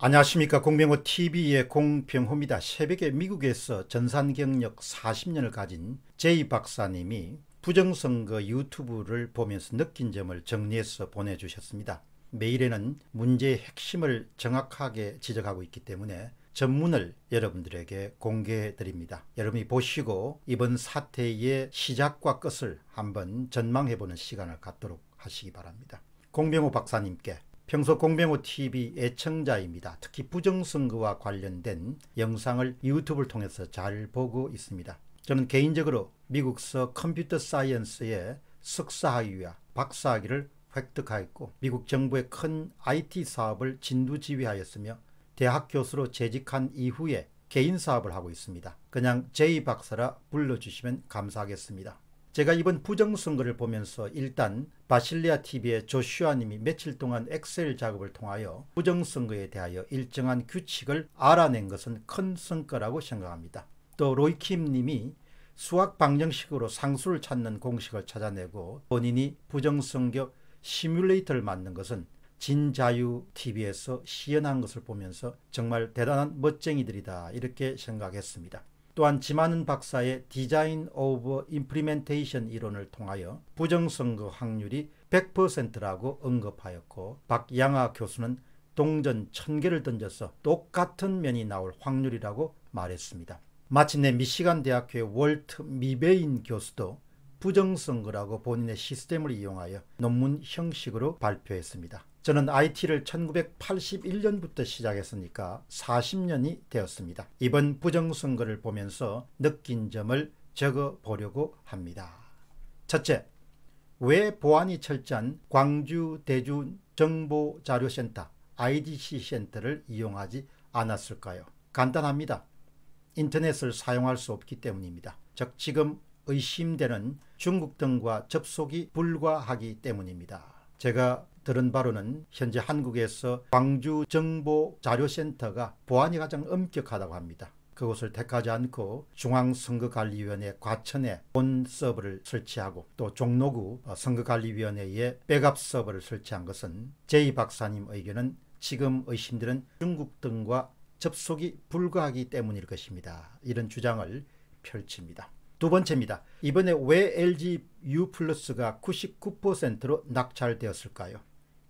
안녕하십니까 공병호 TV의 공병호입니다. 새벽에 미국에서 전산 경력 40년을 가진 제이 박사님이 부정선거 유튜브를 보면서 느낀 점을 정리해서 보내주셨습니다. 메일에는 문제의 핵심을 정확하게 지적하고 있기 때문에 전문을 여러분들에게 공개해 드립니다. 여러분이 보시고 이번 사태의 시작과 끝을 한번 전망해 보는 시간을 갖도록 하시기 바랍니다. 공병호 박사님께 평소 공병호TV 애청자입니다. 특히 부정선거와 관련된 영상을 유튜브를 통해서 잘 보고 있습니다. 저는 개인적으로 미국서 컴퓨터 사이언스의 석사학위와 박사학위를 획득하였고 미국 정부의 큰 IT 사업을 진두지휘하였으며 대학 교수로 재직한 이후에 개인 사업을 하고 있습니다. 그냥 제이 박사라 불러주시면 감사하겠습니다. 제가 이번 부정선거를 보면서 일단 바실리아 TV의 조슈아님이 며칠 동안 엑셀 작업을 통하여 부정선거에 대하여 일정한 규칙을 알아낸 것은 큰 성과라고 생각합니다. 또 로이킴님이 수학 방정식으로 상수를 찾는 공식을 찾아내고 본인이 부정선거 시뮬레이터를 만든 것은 진자유 TV에서 시연한 것을 보면서 정말 대단한 멋쟁이들이다 이렇게 생각했습니다. 또한 지마는 박사의 디자인 오브 임플리멘테이션 이론을 통하여 부정선거 확률이 100%라고 언급하였고 박양아 교수는 동전 천개를 던져서 똑같은 면이 나올 확률이라고 말했습니다. 마침내 미시간 대학교의 월트 미베인 교수도 부정선거라고 본인의 시스템을 이용하여 논문 형식으로 발표했습니다. 저는 IT를 1981년부터 시작했으니까 40년이 되었습니다. 이번 부정선거를 보면서 느낀 점을 적어 보려고 합니다. 첫째, 왜 보안이 철저한 광주 대주 정보자료센터 IDC 센터를 이용하지 않았을까요? 간단합니다. 인터넷을 사용할 수 없기 때문입니다. 즉 지금 의심되는 중국 등과 접속이 불과하기 때문입니다. 제가 들은 바로는 현재 한국에서 광주 정보 자료센터가 보안이 가장 엄격하다고 합니다. 그곳을 택하지 않고 중앙선거관리위원회 과천에 본 서버를 설치하고 또 종로구 선거관리위원회에 백업 서버를 설치한 것은 제이 박사님 의견은 지금 의심들은 중국 등과 접속이 불가하기 때문일 것입니다. 이런 주장을 펼칩니다. 두 번째입니다. 이번에 왜 LG U 플러스가 99%로 낙찰되었을까요?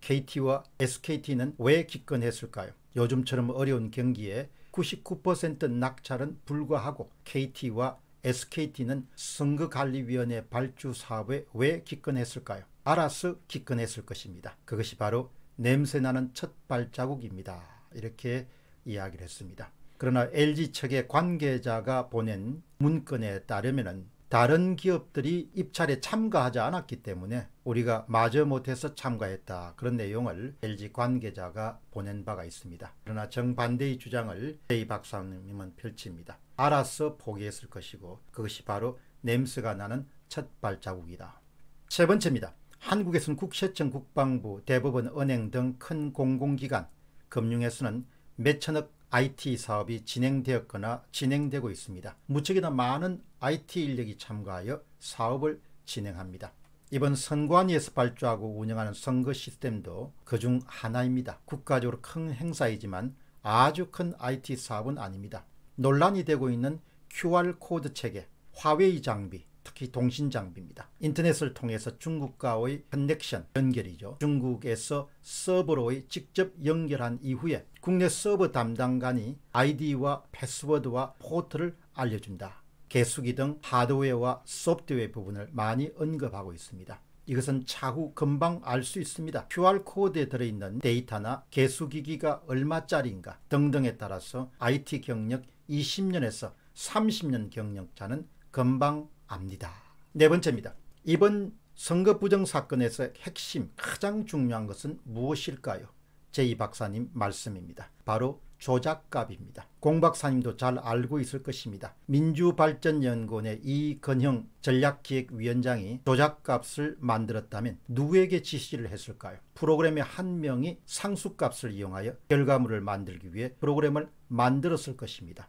KT와 SKT는 왜 기권했을까요? 요즘처럼 어려운 경기에 99% 낙찰은 불과하고 KT와 SKT는 선거관리위원회 발주 사업에 왜 기권했을까요? 알아서 기권했을 것입니다. 그것이 바로 냄새나는 첫 발자국입니다. 이렇게 이야기를 했습니다. 그러나 LG 측의 관계자가 보낸 문건에 따르면 다른 기업들이 입찰에 참가하지 않았기 때문에 우리가 마저 못해서 참가했다. 그런 내용을 LG 관계자가 보낸 바가 있습니다. 그러나 정반대의 주장을 A 박사님은 펼칩니다. 알아서 포기했을 것이고 그것이 바로 냄새가 나는 첫 발자국이다. 세 번째입니다. 한국에서는 국세청, 국방부, 대법원, 은행 등 큰 공공기관, 금융에서는 몇천억 IT 사업이 진행되었거나 진행되고 있습니다. 무척이나 많은 IT 인력이 참가하여 사업을 진행합니다. 이번 선관위에서 발주하고 운영하는 선거 시스템도 그 중 하나입니다. 국가적으로 큰 행사이지만 아주 큰 IT 사업은 아닙니다. 논란이 되고 있는 QR코드 체계, 화웨이 장비, 특히 동신 장비입니다. 인터넷을 통해서 중국과의 커넥션 연결이죠. 중국에서 서버로의 직접 연결한 이후에 국내 서버 담당관이 아이디와 패스워드와 포트를 알려준다. 개수기 등 하드웨어와 소프트웨어 부분을 많이 언급하고 있습니다. 이것은 차후 금방 알 수 있습니다. QR코드에 들어있는 데이터나 개수기기가 얼마짜리인가 등등에 따라서 IT 경력 20년에서 30년 경력자는 금방 압니다. 네 번째입니다. 이번 선거 부정 사건에서 핵심 가장 중요한 것은 무엇일까요? 제이 박사님 말씀입니다. 바로 조작값입니다. 공 박사님도 잘 알고 있을 것입니다. 민주발전연구원의 이건형 전략기획위원장이 조작값을 만들었다면 누구에게 지시를 했을까요? 프로그램의 한 명이 상수값을 이용하여 결과물을 만들기 위해 프로그램을 만들었을 것입니다.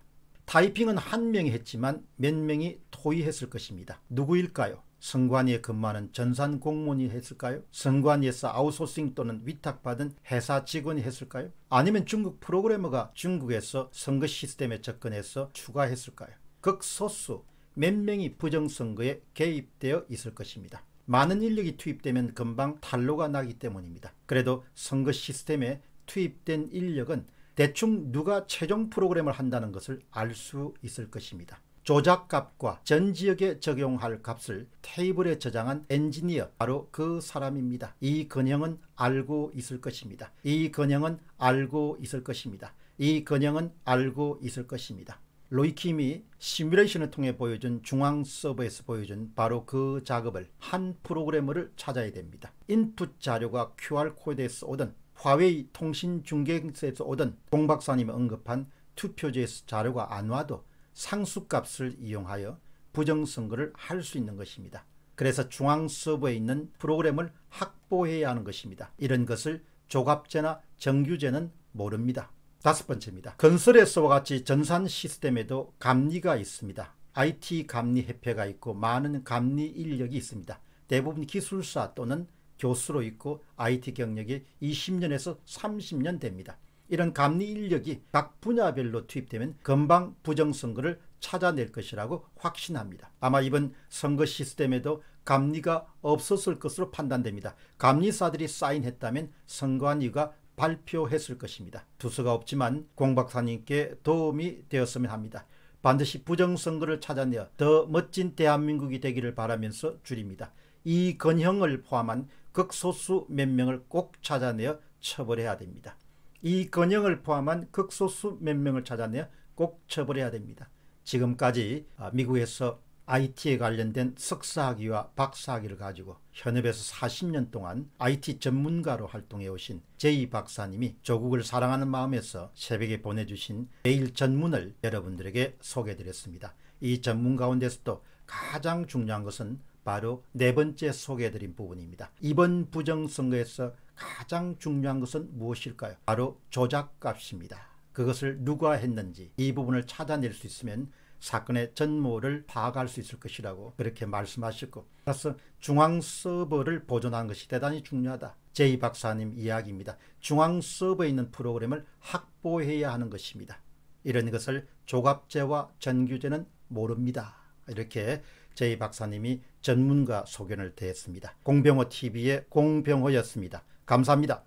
타이핑은 한 명이 했지만 몇 명이 토의했을 것입니다. 누구일까요? 성관위에 근무하는 전산 공무원이 했을까요? 성관위에서 아웃소싱 또는 위탁받은 회사 직원이 했을까요? 아니면 중국 프로그래머가 중국에서 선거 시스템에 접근해서 추가했을까요? 극소수 몇 명이 부정선거에 개입되어 있을 것입니다. 많은 인력이 투입되면 금방 탄로가 나기 때문입니다. 그래도 선거 시스템에 투입된 인력은 대충 누가 최종 프로그램을 한다는 것을 알 수 있을 것입니다. 조작값과 전 지역에 적용할 값을 테이블에 저장한 엔지니어 바로 그 사람입니다. 이 근형은 알고 있을 것입니다. 이 근형은 알고 있을 것입니다. 이 근형은 알고 있을 것입니다. 로이킴이 시뮬레이션을 통해 보여준 중앙 서버에서 보여준 바로 그 작업을 한 프로그래머를 찾아야 됩니다. 인풋 자료가 QR코드에서 오든 화웨이 통신 중개에서 오던 공 박사님이 언급한 투표제 자료가 안 와도 상수값을 이용하여 부정선거를 할 수 있는 것입니다. 그래서 중앙서버에 있는 프로그램을 확보해야 하는 것입니다. 이런 것을 조갑제나 정규제는 모릅니다. 다섯 번째입니다. 건설에서와 같이 전산 시스템에도 감리가 있습니다. IT 감리 협회가 있고 많은 감리 인력이 있습니다. 대부분 기술사 또는 교수로 있고 IT 경력이 20년에서 30년 됩니다. 이런 감리 인력이 각 분야별로 투입되면 금방 부정선거를 찾아낼 것이라고 확신합니다. 아마 이번 선거 시스템에도 감리가 없었을 것으로 판단됩니다. 감리사들이 사인했다면 선거한 이유가 발표했을 것입니다. 두서가 없지만 공박사님께 도움이 되었으면 합니다. 반드시 부정선거를 찾아내어 더 멋진 대한민국이 되기를 바라면서 줄입니다. 이 건형을 포함한 극소수 몇 명을 꼭 찾아내어 처벌해야 됩니다. 이건영을 포함한 극소수 몇 명을 찾아내어 꼭 처벌해야 됩니다. 지금까지 아, 미국에서 IT에 관련된 석사학위와 박사학위를 가지고 현업에서 40년 동안 IT 전문가로 활동해 오신 제이 박사님이 조국을 사랑하는 마음에서 새벽에 보내주신 매일 전문을 여러분들에게 소개드렸습니다. 이 전문 가운데서도 가장 중요한 것은 바로 네 번째 소개해드린 부분입니다. 이번 부정선거에서 가장 중요한 것은 무엇일까요? 바로 조작값입니다. 그것을 누가 했는지 이 부분을 찾아낼 수 있으면 사건의 전모를 파악할 수 있을 것이라고 그렇게 말씀하셨고 따라서 중앙 서버를 보존한 것이 대단히 중요하다. 제이 박사님 이야기입니다. 중앙 서버에 있는 프로그램을 확보해야 하는 것입니다. 이런 것을 조갑제와 전규제는 모릅니다. 이렇게 제이 박사님이 전문가 소견을 대했습니다. 공병호 TV의 공병호였습니다. 감사합니다.